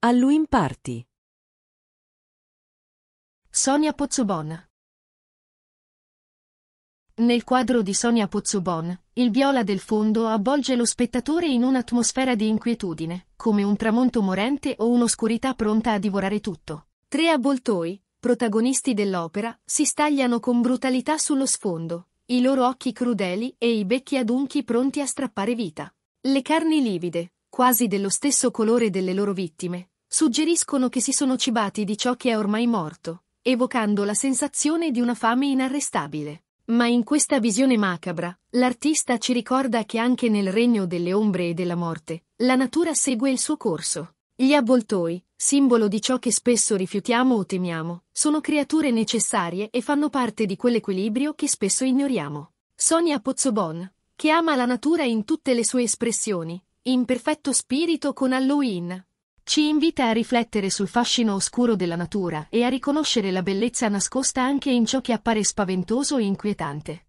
A lui in parti. Sonia Pozzobon. Nel quadro di Sonia Pozzobon, il viola del fondo avvolge lo spettatore in un'atmosfera di inquietudine, come un tramonto morente o un'oscurità pronta a divorare tutto. Tre avvoltoi, protagonisti dell'opera, si stagliano con brutalità sullo sfondo, i loro occhi crudeli e i becchi adunchi pronti a strappare vita. Le carni livide, quasi dello stesso colore delle loro vittime, suggeriscono che si sono cibati di ciò che è ormai morto, evocando la sensazione di una fame inarrestabile. Ma in questa visione macabra, l'artista ci ricorda che anche nel regno delle ombre e della morte, la natura segue il suo corso. Gli avvoltoi, simbolo di ciò che spesso rifiutiamo o temiamo, sono creature necessarie e fanno parte di quell'equilibrio che spesso ignoriamo. Sonia Pozzobon, che ama la natura in tutte le sue espressioni, in perfetto spirito con Halloween. Ci invita a riflettere sul fascino oscuro della natura e a riconoscere la bellezza nascosta anche in ciò che appare spaventoso e inquietante.